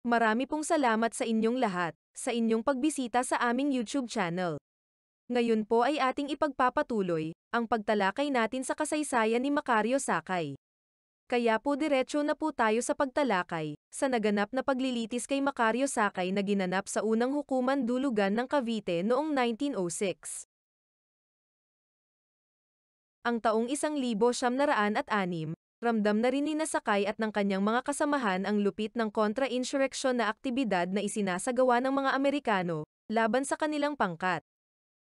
Marami pong salamat sa inyong lahat, sa inyong pagbisita sa aming YouTube channel. Ngayon po ay ating ipagpapatuloy, ang pagtalakay natin sa kasaysayan ni Macario Sakay. Kaya po diretsyo na po tayo sa pagtalakay, sa naganap na paglilitis kay Macario Sakay na ginanap sa unang hukuman dulugan ng Cavite noong 1906. Ang taong 1906, ramdam na rin ni Nasakay at ng kanyang mga kasamahan ang lupit ng kontra-insurreksyon na aktibidad na isinasagawa ng mga Amerikano laban sa kanilang pangkat.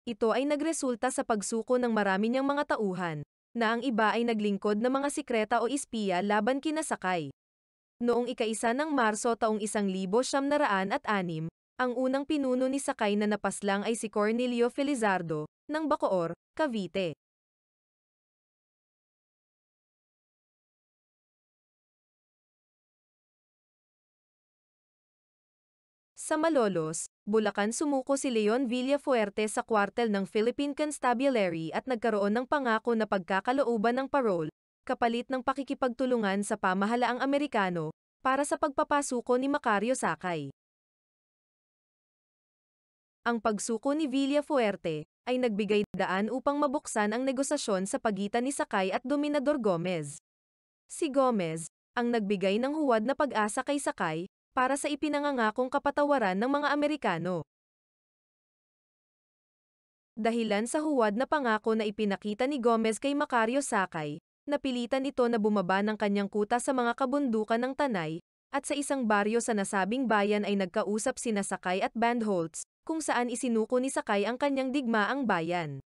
Ito ay nagresulta sa pagsuko ng marami niyang mga tauhan, na ang iba ay naglingkod ng mga sikreta o ispiya laban kina Sakay. Noong ikaisa ng Marso taong 1906, ang unang pinuno ni Sakay na napaslang ay si Cornelio Felizardo, ng Bacoor, Cavite. Sa Malolos, Bulacan sumuko si Leon Villafuerte sa kwartel ng Philippine Constabulary at nagkaroon ng pangako na pagkakalooban ng parole, kapalit ng pakikipagtulungan sa pamahalaang Amerikano, para sa pagpapasuko ni Macario Sakay. Ang pagsuko ni Villafuerte ay nagbigay daan upang mabuksan ang negosasyon sa pagitan ni Sakay at Dominador Gomez. Si Gomez, ang nagbigay ng huwad na pag-asa kay Sakay, para sa ipinangangakong kapatawaran ng mga Amerikano. Dahilan sa huwad na pangako na ipinakita ni Gomez kay Macario Sakay, napilitan ito na bumaba ng kanyang kuta sa mga kabundukan ng Tanay, at sa isang baryo sa nasabing bayan ay nagkausap sina Sakay at Bandholtz, kung saan isinuko ni Sakay ang kanyang digma ang bayan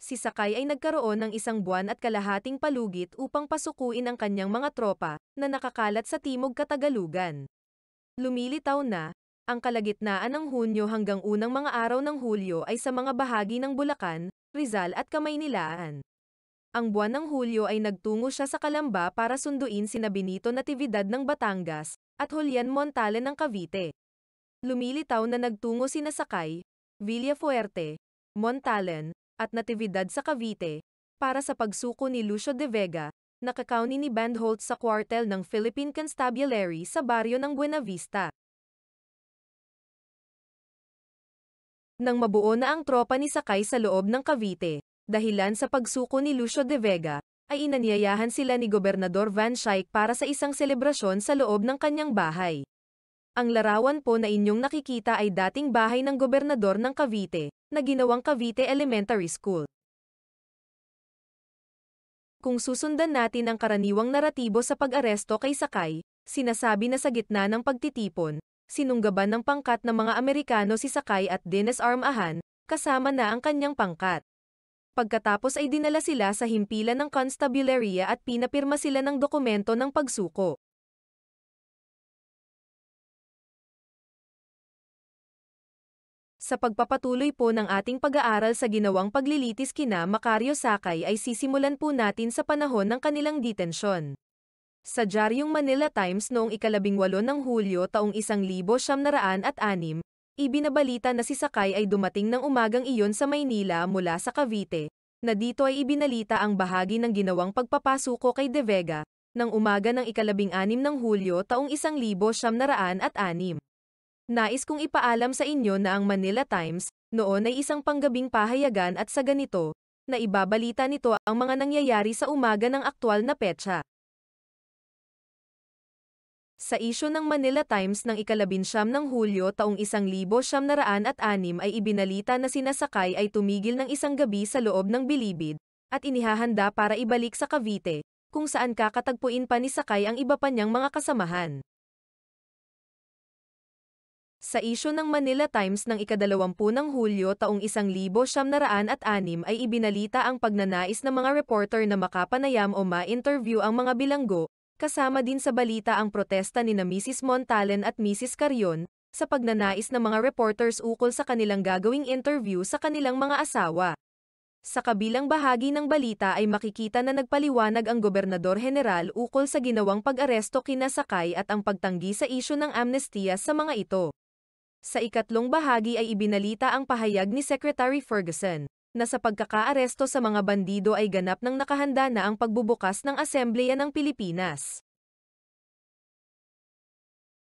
si Sakay ay nagkaroon ng isang buwan at kalahating palugit upang pasukuin ang kanyang mga tropa na nakakalat sa Timog Katagalugan. Lumilitaw na, ang kalagitnaan ng Hunyo hanggang unang mga araw ng Hulyo ay sa mga bahagi ng Bulacan, Rizal at Kamaynilaan. Ang buwan ng Hulyo ay nagtungo siya sa Kalamba para sunduin sina Benito Natividad ng Batangas at Julian Montale ng Cavite. Lumilitaw na nagtungo sina Sakay, Villafuerte, Montalen, at natividad sa Cavite, para sa pagsuko ni Lucio de Vega, nakakauni ni Bandholt sa kwartel ng Philippine Constabulary sa baryo ng Buena Nang mabuo na ang tropa ni Sakay sa loob ng Cavite, dahilan sa pagsuko ni Lucio de Vega, ay inanyayahan sila ni Gobernador Van Schaik para sa isang selebrasyon sa loob ng kanyang bahay. Ang larawan po na inyong nakikita ay dating bahay ng gobernador ng Cavite, na ginawang Cavite Elementary School. Kung susundan natin ang karaniwang naratibo sa pag-aresto kay Sakay, sinasabi na sa gitna ng pagtitipon, sinunggaban ng pangkat ng mga Amerikano si Sakay at Dennis Armahan, kasama na ang kanyang pangkat. Pagkatapos ay dinala sila sa himpilan ng constabulary at pinapirma sila ng dokumento ng pagsuko. Sa pagpapatuloy po ng ating pag-aaral sa ginawang paglilitis kina Macario Sakay ay sisimulan po natin sa panahon ng kanilang detensyon. Sa Diaryong Manila Times noong ikalabing walo ng Hulyo taong isang libo at anim, ibinabalita na si Sakay ay dumating ng umagang iyon sa Maynila mula sa Cavite, na dito ay ibinalita ang bahagi ng ginawang pagpapasuko kay De Vega, ng umaga ng ikalabing anim ng Hulyo taong isang libo at anim. Nais kong ipaalam sa inyo na ang Manila Times, noon ay isang panggabing pahayagan at sa ganito, na ibabalita nito ang mga nangyayari sa umaga ng aktwal na petsa. Sa isyo ng Manila Times ng ikalabinsyam ng Hulyo taong isang libo siyam naraan at anim ay ibinalita na sinasakay ay tumigil ng isang gabi sa loob ng bilibid, at inihahanda para ibalik sa Cavite, kung saan kakatagpuin pa ni Sakay ang iba pa niyang mga kasamahan. Sa isyo ng Manila Times ng ikadalawampu ng Hulyo taong isang libo siyam naraan at anim ay ibinalita ang pagnanais ng mga reporter na makapanayam o ma-interview ang mga bilanggo, kasama din sa balita ang protesta ni na Mrs. Montalen at Mrs. Carion, sa pagnanais ng mga reporters ukol sa kanilang gagawing interview sa kanilang mga asawa. Sa kabilang bahagi ng balita ay makikita na nagpaliwanag ang Gobernador General ukol sa ginawang pag-aresto kina Sakay at ang pagtanggi sa isyo ng amnestiya sa mga ito. Sa ikatlong bahagi ay ibinalita ang pahayag ni Secretary Ferguson na sa pagkakaaresto sa mga bandido ay ganap ng nakahanda na ang pagbubukas ng asembleya ng Pilipinas.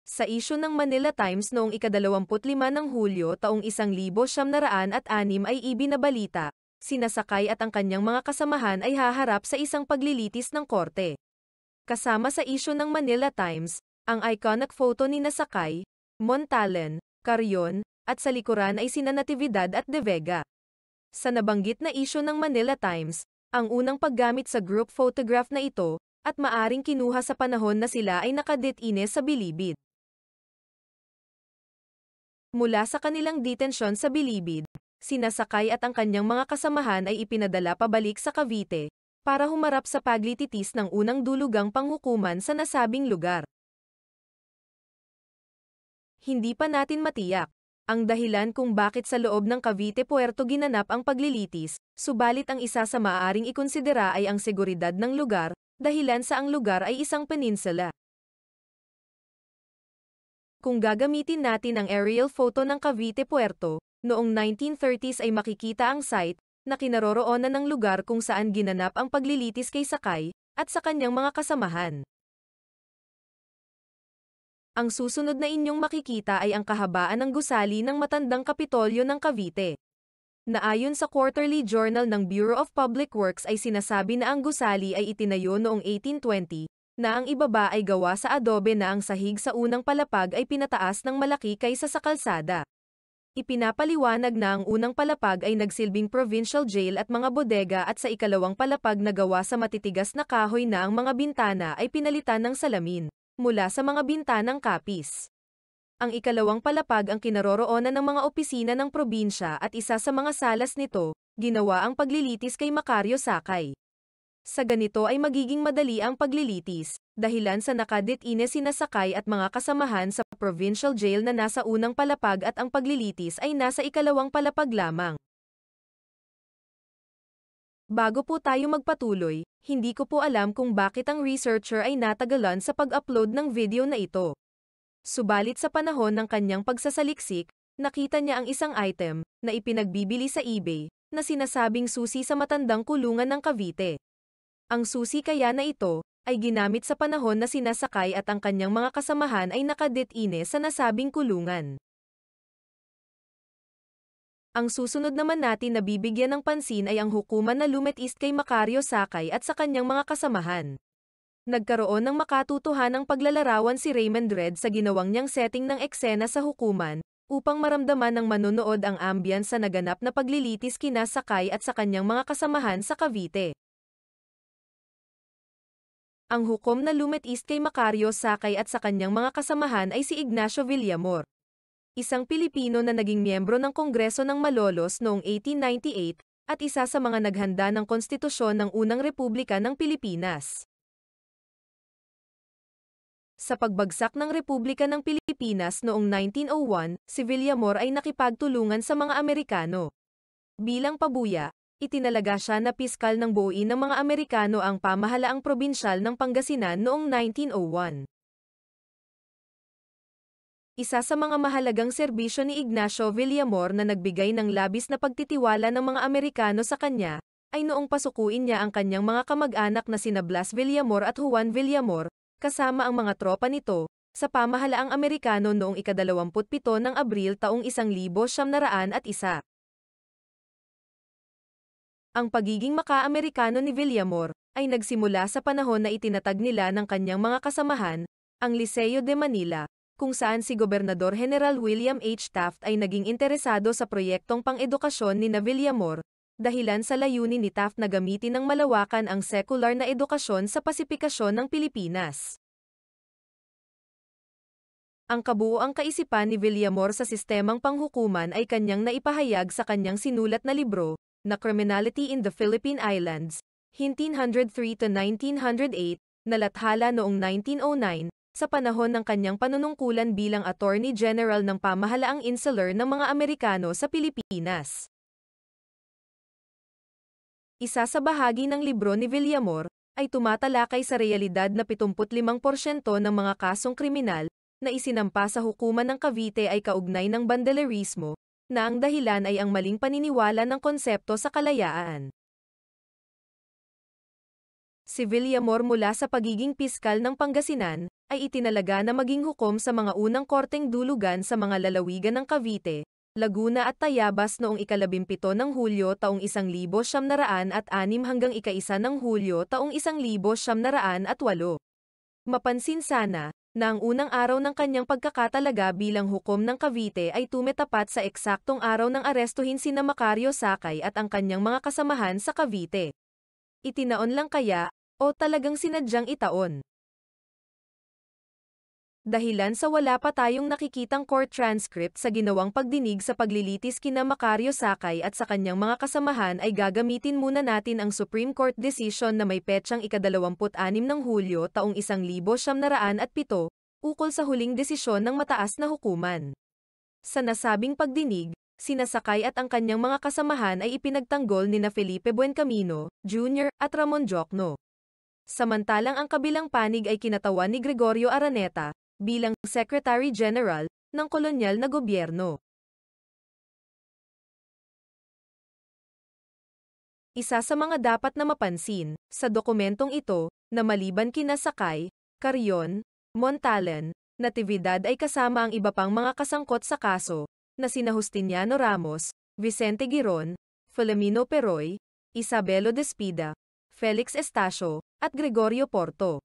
Sa isyo ng Manila Times noong ikadalawampu't lima ng Hulyo taong isang ay ibinabalita, sinasakay at ang kanyang mga kasamahan ay haharap sa isang paglilitis ng korte. Kasama sa isyo ng Manila Times, ang iconic photo ni Nasakay, Montalen, Carrion, at sa likuran ay sina Natividad at De Vega. Sa nabanggit na isyo ng Manila Times, ang unang paggamit sa group photograph na ito, at maaring kinuha sa panahon na sila ay nakaditine sa Bilibid. Mula sa kanilang detensyon sa Bilibid, sinasakay at ang kanyang mga kasamahan ay ipinadala pabalik sa Cavite, para humarap sa paglititis ng unang dulugang panghukuman sa nasabing lugar hindi pa natin matiyak. Ang dahilan kung bakit sa loob ng Cavite Puerto ginanap ang paglilitis, subalit ang isa sa maaaring ikonsidera ay ang seguridad ng lugar, dahilan sa ang lugar ay isang peninsula. Kung gagamitin natin ang aerial photo ng Cavite Puerto, noong 1930s ay makikita ang site na kinaroroonan ng lugar kung saan ginanap ang paglilitis kay Sakay at sa kanyang mga kasamahan. Ang susunod na inyong makikita ay ang kahabaan ng gusali ng matandang kapitolyo ng Cavite. Naayon sa Quarterly Journal ng Bureau of Public Works ay sinasabi na ang gusali ay itinayo noong 1820, na ang ibaba ay gawa sa adobe na ang sahig sa unang palapag ay pinataas ng malaki kaysa sa kalsada. Ipinapaliwanag na ang unang palapag ay nagsilbing provincial jail at mga bodega at sa ikalawang palapag na gawa sa matitigas na kahoy na ang mga bintana ay pinalitan ng salamin mula sa mga bintanang kapis. Ang ikalawang palapag ang kinaroroonan ng mga opisina ng probinsya at isa sa mga salas nito, ginawa ang paglilitis kay Macario Sakay. Sa ganito ay magiging madali ang paglilitis, dahilan sa nakaditine sinasakay at mga kasamahan sa provincial jail na nasa unang palapag at ang paglilitis ay nasa ikalawang palapag lamang. Bago po tayo magpatuloy, hindi ko po alam kung bakit ang researcher ay natagalan sa pag-upload ng video na ito. Subalit sa panahon ng kanyang pagsasaliksik, nakita niya ang isang item na ipinagbibili sa eBay na sinasabing susi sa matandang kulungan ng Cavite. Ang susi kaya na ito ay ginamit sa panahon na sinasakay at ang kanyang mga kasamahan ay nakadetine sa nasabing kulungan. Ang susunod naman natin na bibigyan ng pansin ay ang hukuman na lumetist kay Macario Sakay at sa kanyang mga kasamahan. Nagkaroon ng makatutuhan ng paglalarawan si Raymond Red sa ginawang niyang setting ng eksena sa hukuman, upang maramdaman ng manonood ang ambience sa naganap na paglilitis kina Sakay at sa kanyang mga kasamahan sa Cavite. Ang hukom na lumetist kay Macario Sakay at sa kanyang mga kasamahan ay si Ignacio Villamor isang Pilipino na naging miyembro ng Kongreso ng Malolos noong 1898 at isa sa mga naghanda ng konstitusyon ng Unang Republika ng Pilipinas. Sa pagbagsak ng Republika ng Pilipinas noong 1901, si Villamor ay nakipagtulungan sa mga Amerikano. Bilang pabuya, itinalaga siya na piskal ng buuin ng mga Amerikano ang pamahalaang probinsyal ng Pangasinan noong 1901 isa sa mga mahalagang serbisyo ni Ignacio Villamor na nagbigay ng labis na pagtitiwala ng mga Amerikano sa kanya, ay noong pasukuin niya ang kanyang mga kamag-anak na sina Blas Villamor at Juan Villamor, kasama ang mga tropa nito, sa pamahalaang Amerikano noong ikadalawamputpito ng Abril taong isang libo at isa. Ang pagiging maka-Amerikano ni Villamor ay nagsimula sa panahon na itinatag nila ng kanyang mga kasamahan, ang Liceo de Manila, kung saan si Gobernador General William H. Taft ay naging interesado sa proyektong pang-edukasyon ni na Villamor, dahilan sa layunin ni Taft na gamitin ng malawakan ang sekular na edukasyon sa pasipikasyon ng Pilipinas. Ang kabuoang kaisipan ni Villamor sa sistemang panghukuman ay kanyang naipahayag sa kanyang sinulat na libro, na Criminality in the Philippine Islands, 1903 to 1908, nalathala noong 1909, sa panahon ng kanyang panunungkulan bilang Attorney General ng pamahalaang insular ng mga Amerikano sa Pilipinas. Isa sa bahagi ng libro ni Villamor ay tumatalakay sa realidad na 75% ng mga kasong kriminal na isinampa sa hukuman ng Cavite ay kaugnay ng bandelerismo, na ang dahilan ay ang maling paniniwala ng konsepto sa kalayaan si Villamor mula sa pagiging piskal ng Pangasinan, ay itinalaga na maging hukom sa mga unang korteng dulugan sa mga lalawigan ng Cavite, Laguna at Tayabas noong ikalabimpito ng Hulyo taong isang libo siyam naraan at anim hanggang ikaisa ng Hulyo taong isang libo siyam naraan at walo. Mapansin sana, na ang unang araw ng kanyang pagkakatalaga bilang hukom ng Cavite ay tumetapat sa eksaktong araw ng arestuhin si na Macario Sakay at ang kanyang mga kasamahan sa Cavite. Itinaon lang kaya o talagang sinadyang itaon? Dahilan sa wala pa tayong nakikitang court transcript sa ginawang pagdinig sa paglilitis kina Macario Sakay at sa kanyang mga kasamahan ay gagamitin muna natin ang Supreme Court decision na may petsang ikadalawamput-anim ng Hulyo taong isang libo siyam naraan at pito, ukol sa huling desisyon ng mataas na hukuman. Sa nasabing pagdinig, sinasakay at ang kanyang mga kasamahan ay ipinagtanggol ni na Felipe Buencamino, Jr. at Ramon Jokno samantalang ang kabilang panig ay kinatawan ni Gregorio Araneta bilang Secretary General ng kolonyal na gobyerno. Isa sa mga dapat na mapansin sa dokumentong ito na maliban kina Sakay, Carion, Montalen, Natividad ay kasama ang iba pang mga kasangkot sa kaso na sina Justiniano Ramos, Vicente Giron, Filomeno Peroy, Isabelo Despida, Felix Estacio, at Gregorio Porto.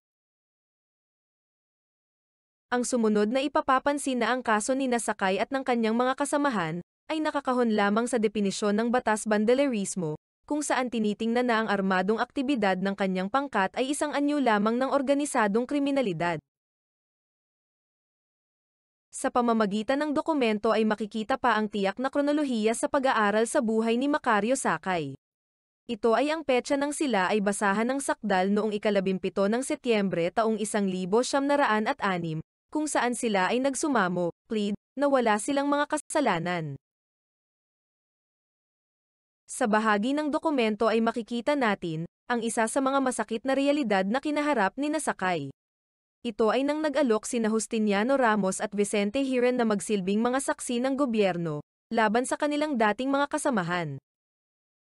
Ang sumunod na ipapapansin na ang kaso ni Nasakay at ng kanyang mga kasamahan ay nakakahon lamang sa depinisyon ng batas bandelerismo, kung saan tinitingnan na ang armadong aktibidad ng kanyang pangkat ay isang anyo lamang ng organisadong kriminalidad. Sa pamamagitan ng dokumento ay makikita pa ang tiyak na kronolohiya sa pag-aaral sa buhay ni Macario Sakay. Ito ay ang petsa ng sila ay basahan ng sakdal noong ikalabimpito ng Setyembre taong 1976, kung saan sila ay nagsumamo, plead, na wala silang mga kasalanan. Sa bahagi ng dokumento ay makikita natin, ang isa sa mga masakit na realidad na kinaharap ni Nasakay. Ito ay nang nag-alok sina Justiniano Ramos at Vicente Hiren na magsilbing mga saksi ng gobyerno, laban sa kanilang dating mga kasamahan.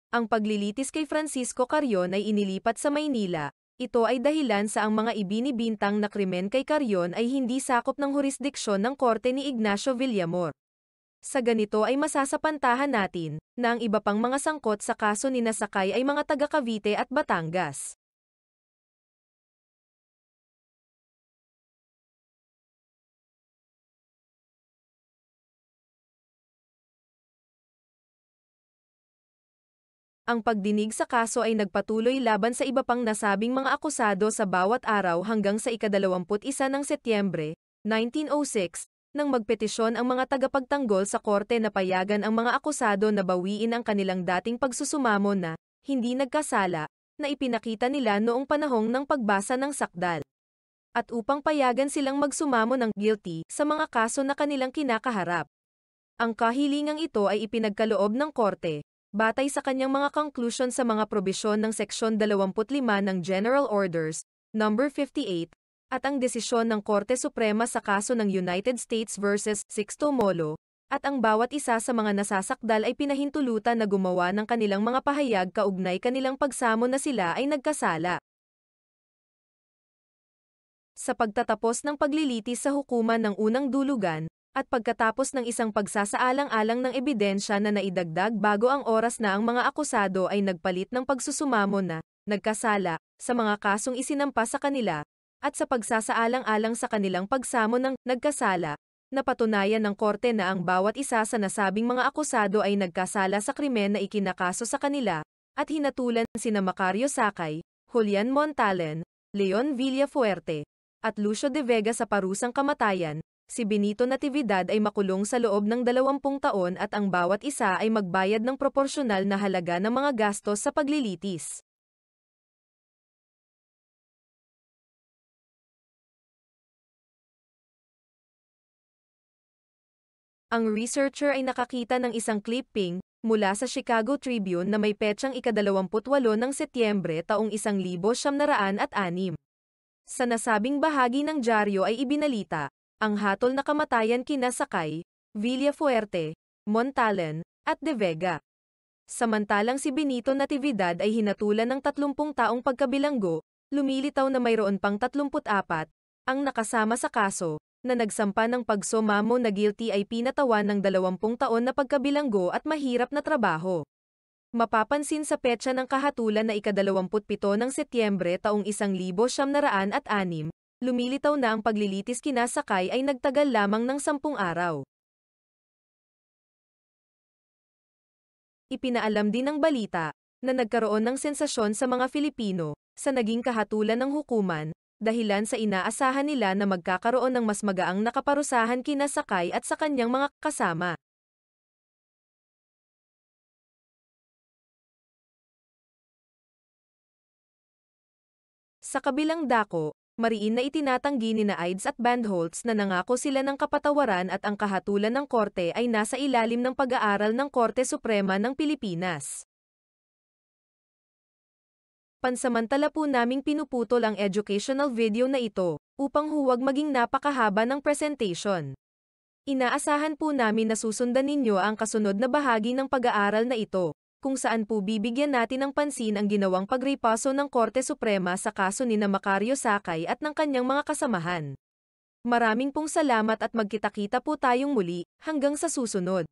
Ang paglilitis kay Francisco Carion ay inilipat sa Maynila. Ito ay dahilan sa ang mga ibinibintang na krimen kay Carion ay hindi sakop ng hurisdiksyon ng korte ni Ignacio Villamor. Sa ganito ay masasapantahan natin na ang iba pang mga sangkot sa kaso ni Nasakay ay mga taga Cavite at Batangas. ang pagdinig sa kaso ay nagpatuloy laban sa iba pang nasabing mga akusado sa bawat araw hanggang sa ikadalawamput isa ng Setyembre, 1906, nang magpetisyon ang mga tagapagtanggol sa korte na payagan ang mga akusado na bawiin ang kanilang dating pagsusumamo na hindi nagkasala na ipinakita nila noong panahong ng pagbasa ng sakdal. At upang payagan silang magsumamo ng guilty sa mga kaso na kanilang kinakaharap. Ang kahilingang ito ay ipinagkaloob ng korte Batay sa kanyang mga conclusion sa mga probisyon ng Seksyon 25 ng General Orders, Number 58, at ang desisyon ng Korte Suprema sa kaso ng United States versus Sixto Molo, at ang bawat isa sa mga nasasakdal ay pinahintulutan na gumawa ng kanilang mga pahayag kaugnay kanilang pagsamo na sila ay nagkasala. Sa pagtatapos ng paglilitis sa hukuman ng unang dulugan, at pagkatapos ng isang pagsasaalang-alang ng ebidensya na naidagdag bago ang oras na ang mga akusado ay nagpalit ng pagsusumamo na nagkasala sa mga kasong isinampa sa kanila at sa pagsasaalang-alang sa kanilang pagsamo ng nagkasala Napatunayan ng korte na ang bawat isa sa nasabing mga akusado ay nagkasala sa krimen na ikinakaso sa kanila, at hinatulan sina Macario Sakay, Julian Montalen, Leon Villafuerte, at Lucio de Vega sa parusang kamatayan, si Benito Natividad ay makulong sa loob ng 20 taon at ang bawat isa ay magbayad ng proporsyonal na halaga ng mga gastos sa paglilitis. Ang researcher ay nakakita ng isang clipping mula sa Chicago Tribune na may petsang ikadalawamputwalo ng Setyembre taong isang libo at anim. Sa nasabing bahagi ng dyaryo ay ibinalita ang hatol na kamatayan kina Sakay, Villafuerte, Montalen, at De Vega. Samantalang si Benito Natividad ay hinatulan ng 30 taong pagkabilanggo, lumilitaw na mayroon pang 34 ang nakasama sa kaso na nagsampa ng pagsomamo na guilty ay pinatawan ng 20 taon na pagkabilanggo at mahirap na trabaho. Mapapansin sa petsa ng kahatulan na ika-27 ng Setyembre taong 1906 lumilitaw na ang paglilitis kina Sakay ay nagtagal lamang ng sampung araw. Ipinaalam din ng balita na nagkaroon ng sensasyon sa mga Filipino sa naging kahatulan ng hukuman dahilan sa inaasahan nila na magkakaroon ng mas magaang nakaparusahan kina Sakay at sa kanyang mga kasama. Sa kabilang dako, mariin na itinatanggi ni na at Bandholtz na nangako sila ng kapatawaran at ang kahatulan ng korte ay nasa ilalim ng pag-aaral ng Korte Suprema ng Pilipinas. Pansamantala po naming pinuputol ang educational video na ito, upang huwag maging napakahaba ng presentation. Inaasahan po namin na susundan ninyo ang kasunod na bahagi ng pag-aaral na ito kung saan po bibigyan natin ng pansin ang ginawang pagripaso ng Korte Suprema sa kaso ni na Macario Sakay at ng kanyang mga kasamahan. Maraming pong salamat at magkita-kita po tayong muli, hanggang sa susunod.